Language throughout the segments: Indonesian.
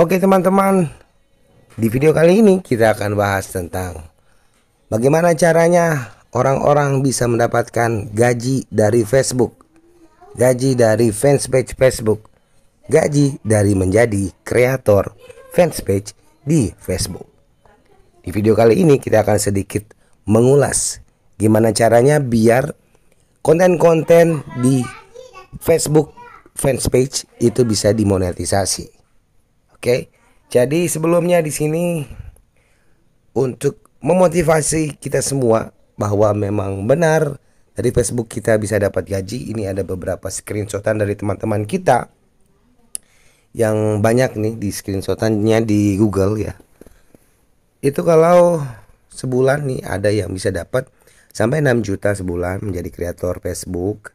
Oke teman-teman, di video kali ini kita akan bahas tentang bagaimana caranya orang-orang bisa mendapatkan gaji dari Facebook, gaji dari fanspage Facebook, gaji dari menjadi kreator fanspage di Facebook. Di video kali ini kita akan sedikit mengulas gimana caranya biar konten-konten di Facebook fanspage itu bisa dimonetisasi. Oke. Jadi sebelumnya di sini untuk memotivasi kita semua bahwa memang benar dari Facebook kita bisa dapat gaji. Ini ada beberapa screenshotan dari teman-teman kita yang banyak nih di screenshotannya di Google ya. Itu kalau sebulan nih ada yang bisa dapat sampai 6 juta sebulan menjadi kreator Facebook.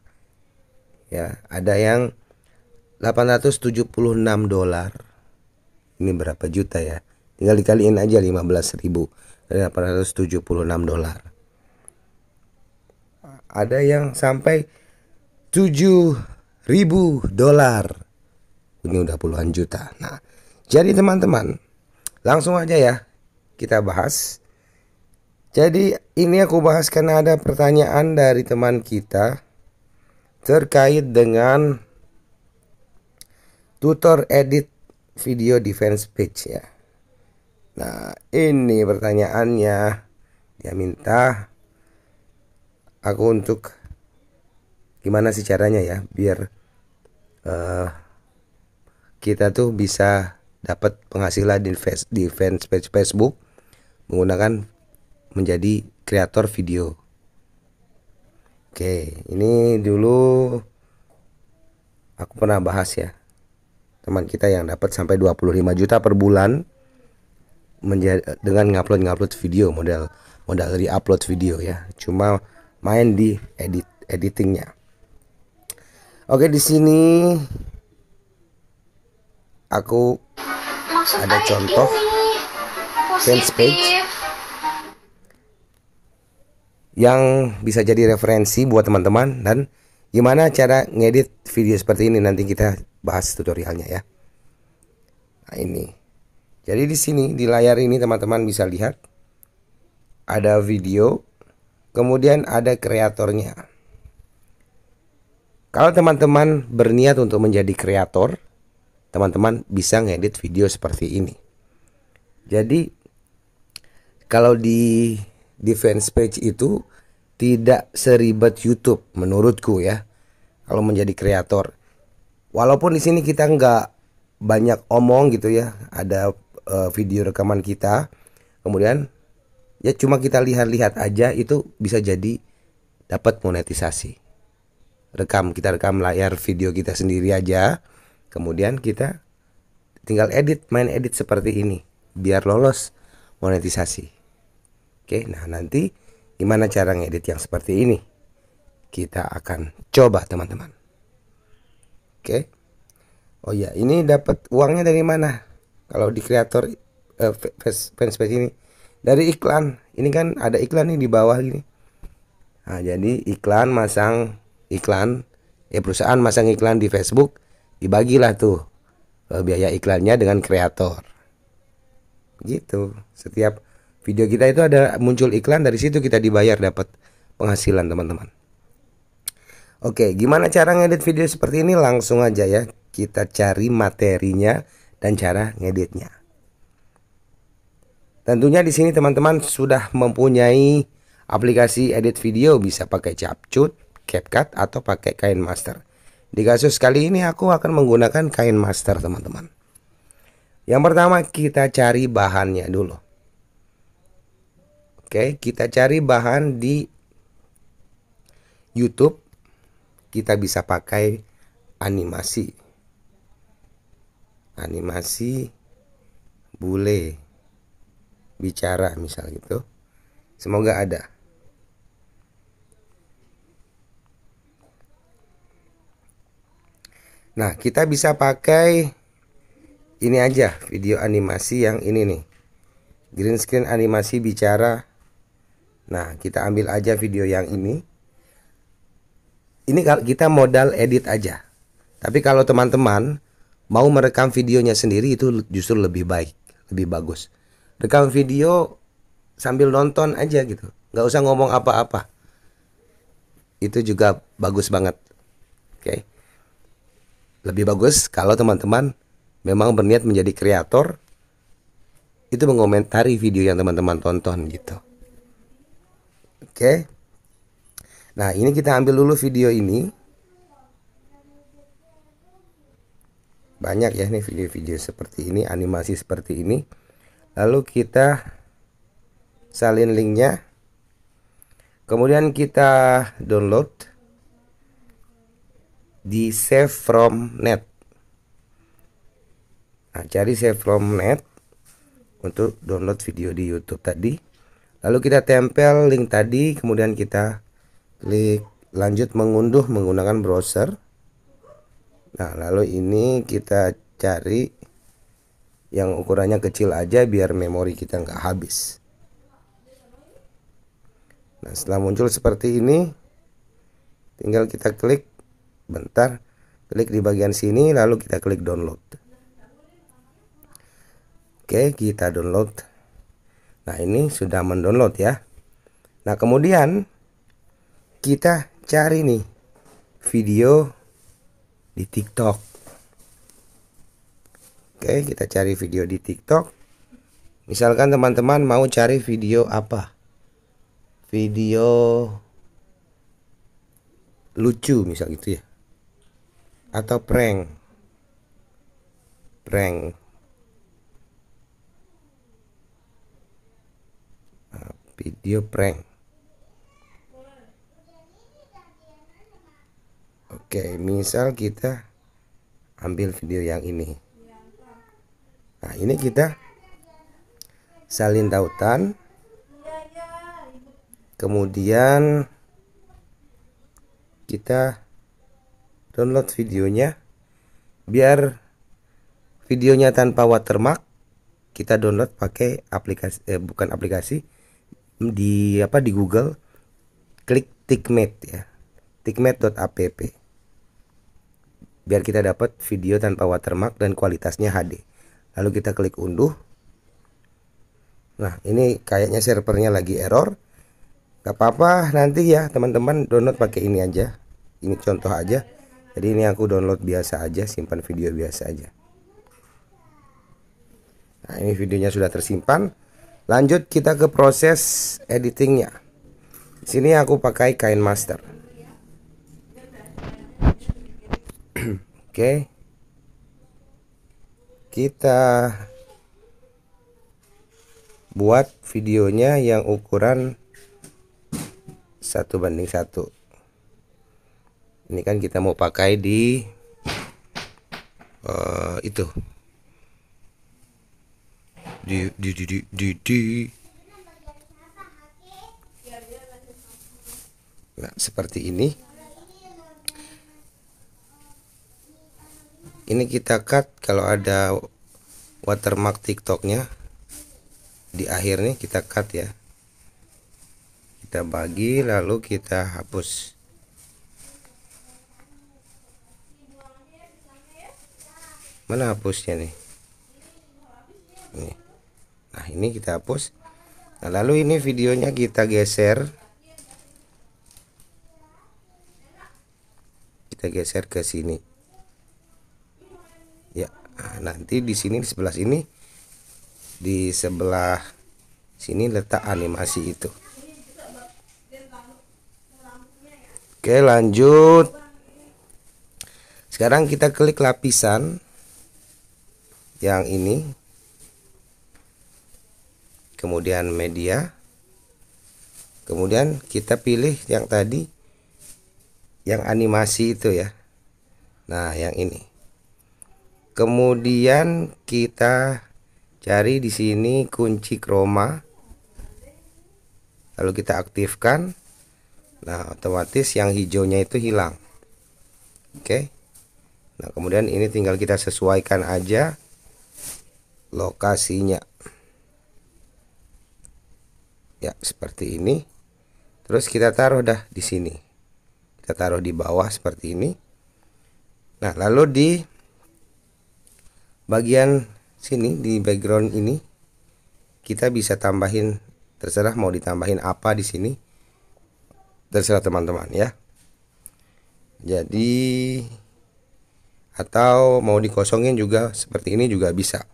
Ya, ada yang 876 dolar ini berapa juta ya tinggal dikaliin aja 876 dolar ada yang sampai ribu dolar ini udah puluhan juta nah jadi teman-teman langsung aja ya kita bahas jadi ini aku bahas karena ada pertanyaan dari teman kita terkait dengan tutor edit video defense page ya nah ini pertanyaannya dia minta aku untuk gimana sih caranya ya biar uh, kita tuh bisa dapat penghasilan di Defense page Facebook menggunakan menjadi kreator video. Oke, ini dulu aku pernah bahas ya teman kita yang dapat sampai 25 juta per bulan menjadi, dengan ngupload ngupload video model modal dari upload video ya cuma main di edit editingnya oke di sini aku Maksud ada contoh fans page yang bisa jadi referensi buat teman-teman dan gimana cara ngedit video seperti ini nanti kita bahas tutorialnya ya. Nah, ini. Jadi di sini di layar ini teman-teman bisa lihat ada video, kemudian ada kreatornya. Kalau teman-teman berniat untuk menjadi kreator, teman-teman bisa ngedit video seperti ini. Jadi kalau di defense page itu tidak seribet YouTube menurutku ya kalau menjadi kreator walaupun di sini kita nggak banyak omong gitu ya ada uh, video rekaman kita kemudian ya cuma kita lihat-lihat aja itu bisa jadi dapat monetisasi rekam kita rekam layar video kita sendiri aja kemudian kita tinggal edit main edit seperti ini biar lolos monetisasi oke nah nanti gimana cara ngedit yang seperti ini kita akan coba teman-teman Oke. Oh ya, ini dapat uangnya dari mana? Kalau di kreator uh, eh, fanspage ini dari iklan. Ini kan ada iklan nih di bawah ini. Nah, jadi iklan masang iklan ya perusahaan masang iklan di Facebook dibagilah tuh eh, biaya iklannya dengan kreator. Gitu. Setiap video kita itu ada muncul iklan dari situ kita dibayar dapat penghasilan teman-teman. Oke, gimana cara ngedit video seperti ini? Langsung aja ya, kita cari materinya dan cara ngeditnya. Tentunya di sini teman-teman sudah mempunyai aplikasi edit video, bisa pakai Capcut, CapCut atau pakai Kain Master. Di kasus kali ini aku akan menggunakan Kain Master, teman-teman. Yang pertama kita cari bahannya dulu. Oke, kita cari bahan di YouTube kita bisa pakai animasi animasi bule bicara misal gitu semoga ada nah kita bisa pakai ini aja video animasi yang ini nih green screen animasi bicara nah kita ambil aja video yang ini ini kita modal edit aja. Tapi kalau teman-teman mau merekam videonya sendiri itu justru lebih baik, lebih bagus. Rekam video sambil nonton aja gitu, nggak usah ngomong apa-apa. Itu juga bagus banget, oke? Okay? Lebih bagus kalau teman-teman memang berniat menjadi kreator, itu mengomentari video yang teman-teman tonton gitu, oke? Okay? Nah, ini kita ambil dulu video ini. Banyak ya nih video-video seperti ini, animasi seperti ini. Lalu kita salin linknya. Kemudian kita download di save from net. Nah, cari save from net untuk download video di YouTube tadi. Lalu kita tempel link tadi, kemudian kita klik lanjut mengunduh menggunakan browser nah lalu ini kita cari yang ukurannya kecil aja biar memori kita nggak habis nah setelah muncul seperti ini tinggal kita klik bentar klik di bagian sini lalu kita klik download oke kita download nah ini sudah mendownload ya nah kemudian kita cari nih video di TikTok. Oke, kita cari video di TikTok. Misalkan teman-teman mau cari video apa? Video lucu misal gitu ya. Atau prank. Prank. Video prank. Oke, misal kita ambil video yang ini. Nah, ini kita salin tautan. Kemudian kita download videonya biar videonya tanpa watermark kita download pakai aplikasi eh, bukan aplikasi di apa di Google klik tikmet ya tikmet.app biar kita dapat video tanpa watermark dan kualitasnya HD lalu kita klik unduh nah ini kayaknya servernya lagi error gak apa-apa nanti ya teman-teman download pakai ini aja ini contoh aja jadi ini aku download biasa aja simpan video biasa aja nah ini videonya sudah tersimpan lanjut kita ke proses editingnya sini aku pakai kain master Oke. Kita buat videonya yang ukuran satu banding satu. Ini kan kita mau pakai di uh, itu. Di di di di di. di. Nah, seperti ini. ini kita cut kalau ada watermark tiktoknya di akhir nih kita cut ya kita bagi lalu kita hapus mana hapusnya nih nah ini kita hapus nah, lalu ini videonya kita geser kita geser ke sini nah, nanti di sini di sebelah sini di sebelah sini letak animasi itu oke lanjut sekarang kita klik lapisan yang ini kemudian media kemudian kita pilih yang tadi yang animasi itu ya nah yang ini kemudian kita cari di sini kunci chroma lalu kita aktifkan nah otomatis yang hijaunya itu hilang oke nah kemudian ini tinggal kita sesuaikan aja lokasinya ya seperti ini terus kita taruh dah di sini kita taruh di bawah seperti ini nah lalu di bagian sini di background ini kita bisa tambahin terserah mau ditambahin apa di sini terserah teman-teman ya jadi atau mau dikosongin juga seperti ini juga bisa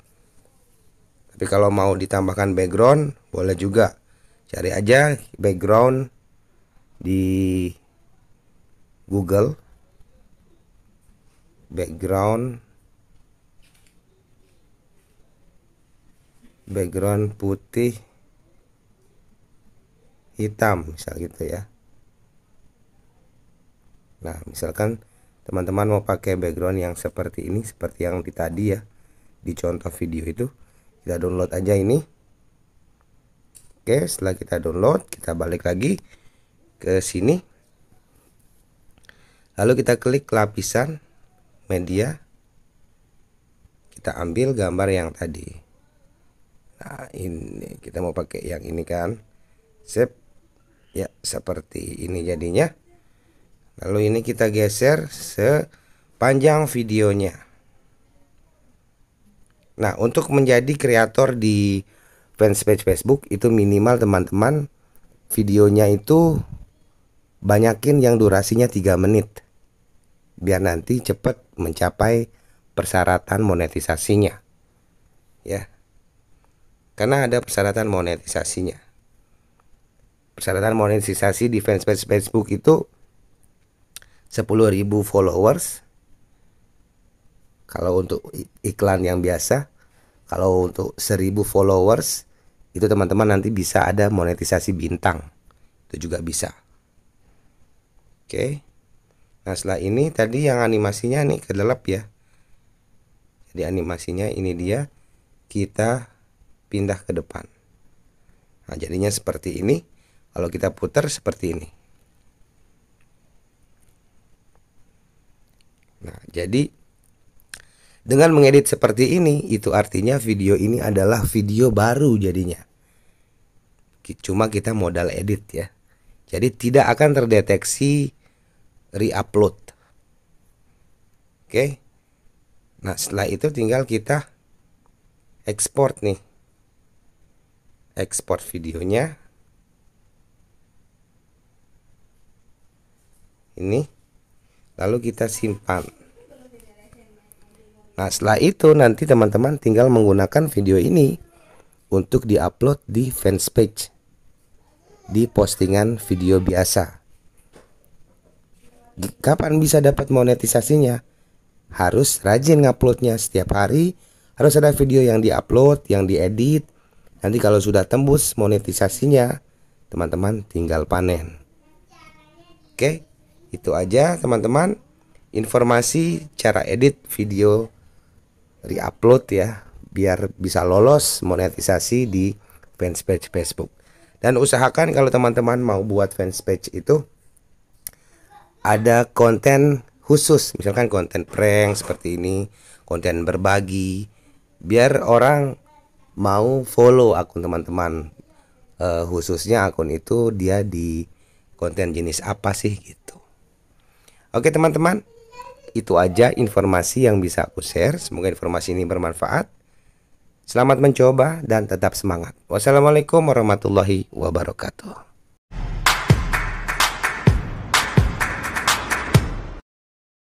tapi kalau mau ditambahkan background boleh juga cari aja background di Google background background putih hitam misal gitu ya nah misalkan teman-teman mau pakai background yang seperti ini seperti yang di tadi ya di contoh video itu kita download aja ini oke setelah kita download kita balik lagi ke sini lalu kita klik lapisan media kita ambil gambar yang tadi nah ini kita mau pakai yang ini kan sip ya seperti ini jadinya lalu ini kita geser sepanjang videonya nah untuk menjadi kreator di fanspage Facebook itu minimal teman-teman videonya itu banyakin yang durasinya 3 menit biar nanti cepat mencapai persyaratan monetisasinya ya karena ada persyaratan monetisasinya. Persyaratan monetisasi di fanpage Facebook itu 10.000 followers. Kalau untuk iklan yang biasa, kalau untuk 1000 followers itu teman-teman nanti bisa ada monetisasi bintang. Itu juga bisa. Oke. Nah, setelah ini tadi yang animasinya nih kedelap ya. Jadi animasinya ini dia kita pindah ke depan. Nah, jadinya seperti ini. Kalau kita putar seperti ini. Nah, jadi dengan mengedit seperti ini, itu artinya video ini adalah video baru jadinya. Cuma kita modal edit ya. Jadi tidak akan terdeteksi re-upload. Oke. Nah, setelah itu tinggal kita export nih export videonya ini lalu kita simpan nah setelah itu nanti teman-teman tinggal menggunakan video ini untuk diupload di fanpage di postingan video biasa kapan bisa dapat monetisasinya harus rajin nguploadnya setiap hari harus ada video yang diupload yang diedit Nanti kalau sudah tembus monetisasinya, teman-teman tinggal panen. Oke, itu aja teman-teman. Informasi cara edit video upload ya, biar bisa lolos monetisasi di fanspage Facebook. Dan usahakan kalau teman-teman mau buat fanspage itu ada konten khusus, misalkan konten prank seperti ini, konten berbagi, biar orang mau follow akun teman-teman uh, khususnya akun itu dia di konten jenis apa sih gitu. Oke teman-teman, itu aja informasi yang bisa aku share. Semoga informasi ini bermanfaat. Selamat mencoba dan tetap semangat. Wassalamualaikum warahmatullahi wabarakatuh.